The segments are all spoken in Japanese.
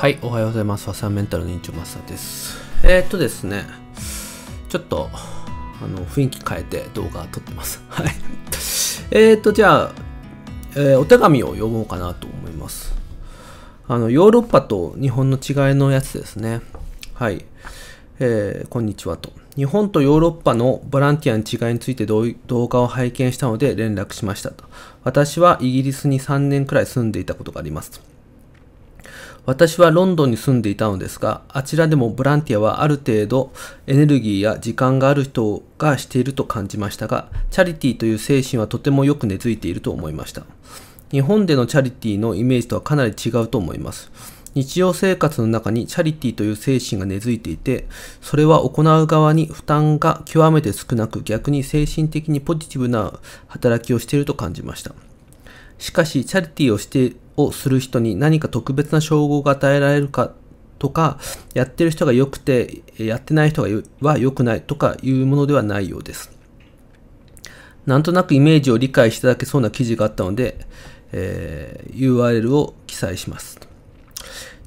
はい、おはようございます。ファサメンタルの院長マスターです。えー、っとですね、ちょっと、あの、雰囲気変えて動画撮ってます。はい。えー、っと、じゃあ、えー、お手紙を読もうかなと思います。あの、ヨーロッパと日本の違いのやつですね。はい。えー、こんにちはと。日本とヨーロッパのボランティアの違いについて動画を拝見したので連絡しましたと。私はイギリスに3年くらい住んでいたことがあります私はロンドンに住んでいたのですが、あちらでもボランティアはある程度エネルギーや時間がある人がしていると感じましたが、チャリティーという精神はとてもよく根付いていると思いました。日本でのチャリティーのイメージとはかなり違うと思います。日常生活の中にチャリティーという精神が根付いていて、それは行う側に負担が極めて少なく、逆に精神的にポジティブな働きをしていると感じました。しかし、チャリティーをしてをする人に何か特別な称号が与えられるかとか、やってる人が良くて、やってない人がは良くないとかいうものではないようです。なんとなくイメージを理解していただけそうな記事があったので、えー、URL を記載します。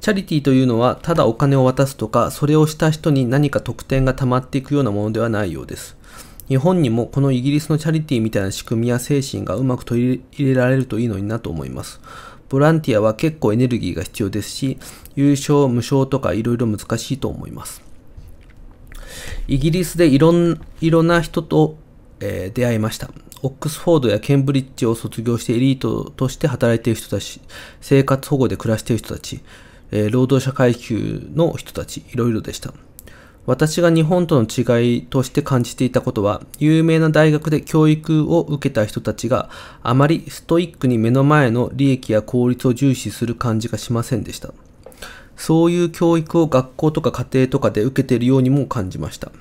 チャリティーというのは、ただお金を渡すとか、それをした人に何か特典が溜まっていくようなものではないようです。日本にもこのイギリスのチャリティーみたいな仕組みや精神がうまく取り入れられるといいのになと思います。ボランティアは結構エネルギーが必要ですし、優勝、無償とかいろいろ難しいと思います。イギリスでいろんいろな人と、えー、出会いました。オックスフォードやケンブリッジを卒業してエリートとして働いている人たち、生活保護で暮らしている人たち、えー、労働者階級の人たち、いろいろでした。私が日本との違いとして感じていたことは、有名な大学で教育を受けた人たちがあまりストイックに目の前の利益や効率を重視する感じがしませんでした。そういう教育を学校とか家庭とかで受けているようにも感じました。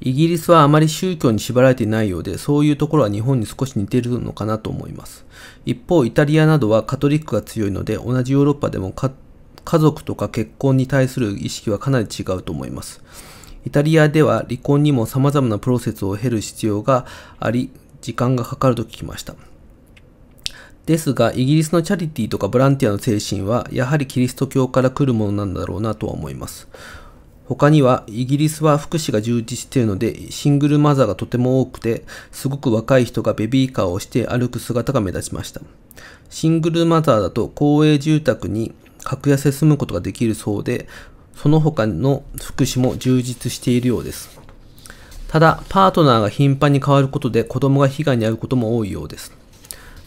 イギリスはあまり宗教に縛られていないようで、そういうところは日本に少し似ているのかなと思います。一方、イタリアなどはカトリックが強いので、同じヨーロッパでもカ家族とか結婚に対する意識はかなり違うと思います。イタリアでは離婚にも様々なプロセスを経る必要があり、時間がかかると聞きました。ですが、イギリスのチャリティーとかボランティアの精神は、やはりキリスト教から来るものなんだろうなとは思います。他には、イギリスは福祉が充実しているので、シングルマザーがとても多くて、すごく若い人がベビーカーをして歩く姿が目立ちました。シングルマザーだと公営住宅に格安で住むことができるそうで、その他の福祉も充実しているようです。ただ、パートナーが頻繁に変わることで子供が被害に遭うことも多いようです。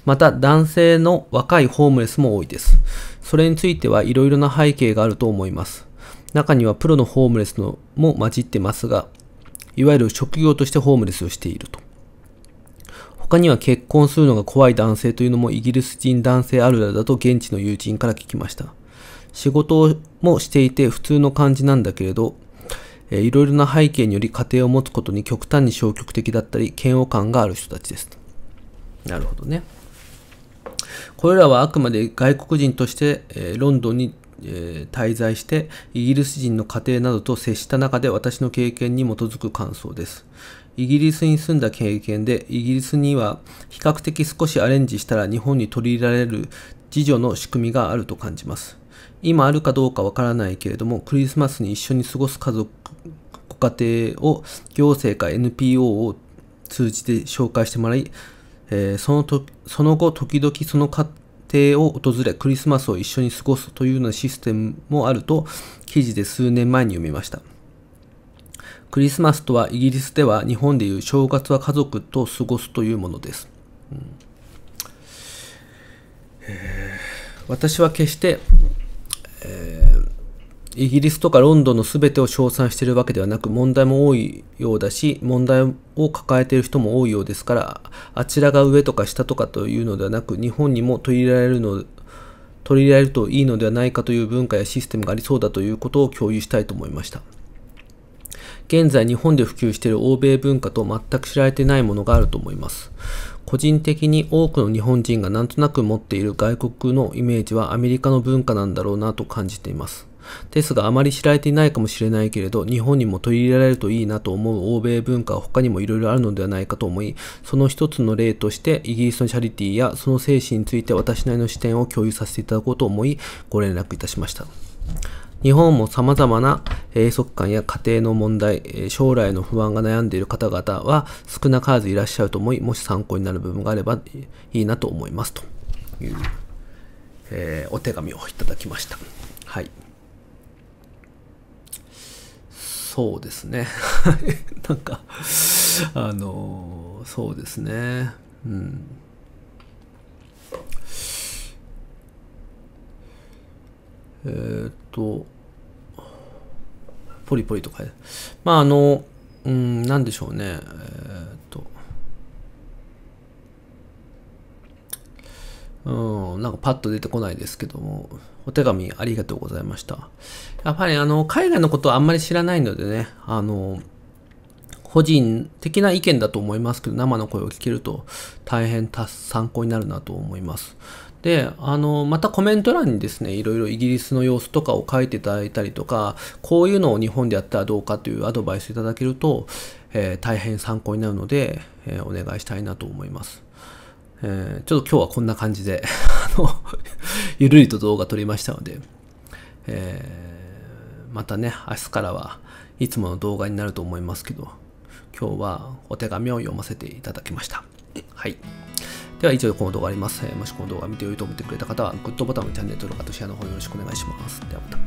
また、男性の若いホームレスも多いです。それについてはいろいろな背景があると思います。中にはプロのホームレスのも混じってますが、いわゆる職業としてホームレスをしていると。他には結婚するのが怖い男性というのもイギリス人男性あるあるだと現地の友人から聞きました。仕事もしていて普通の感じなんだけれど、えいろいろな背景により家庭を持つことに極端に消極的だったり、嫌悪感がある人たちです。なるほどね。これらはあくまで外国人として、えー、ロンドンに、えー、滞在して、イギリス人の家庭などと接した中で私の経験に基づく感想です。イギリスに住んだ経験で、イギリスには比較的少しアレンジしたら日本に取り入れられる自助の仕組みがあると感じます。今あるかどうかわからないけれども、クリスマスに一緒に過ごす家族、ご家庭を行政か NPO を通じて紹介してもらい、えー、そのとその後、時々その家庭を訪れ、クリスマスを一緒に過ごすというようなシステムもあると、記事で数年前に読みました。クリスマスとはイギリスでは日本でいう正月は家族と過ごすというものです。うん、私は決してイギリスとかロンドンの全てを称賛しているわけではなく問題も多いようだし問題を抱えている人も多いようですからあちらが上とか下とかというのではなく日本にも取り入れられるの取り入れられるといいのではないかという文化やシステムがありそうだということを共有したいと思いました現在日本で普及している欧米文化と全く知られてないものがあると思います個人的に多くの日本人がなんとなく持っている外国のイメージはアメリカの文化なんだろうなと感じていますですがあまり知られていないかもしれないけれど、日本にも取り入れられるといいなと思う欧米文化は他にもいろいろあるのではないかと思い、その一つの例としてイギリスのチャリティーやその精神について私なりの視点を共有させていただこうと思い、ご連絡いたしました。日本も様々な閉塞感や家庭の問題、将来の不安が悩んでいる方々は少なからずいらっしゃると思い、もし参考になる部分があればいいなと思いますという、えー、お手紙をいただきました。そうですね なんかあのそうですねうんえー、っとポリポリとかまああのうんなんでしょうねえー、っとうん、なんかパッと出てこないですけども、お手紙ありがとうございました。やっぱりあの、海外のことはあんまり知らないのでね、あの、個人的な意見だと思いますけど、生の声を聞けると大変参考になるなと思います。で、あの、またコメント欄にですね、いろいろイギリスの様子とかを書いていただいたりとか、こういうのを日本でやったらどうかというアドバイスいただけると、えー、大変参考になるので、えー、お願いしたいなと思います。えー、ちょっと今日はこんな感じで あの、ゆるりと動画撮りましたので、えー、またね、明日からはいつもの動画になると思いますけど、今日はお手紙を読ませていただきました。はい。では以上でこの動画あります。もしこの動画見て良いと思ってくれた方は、グッドボタンチャンネル登録とシェアの方よろしくお願いします。ではまた。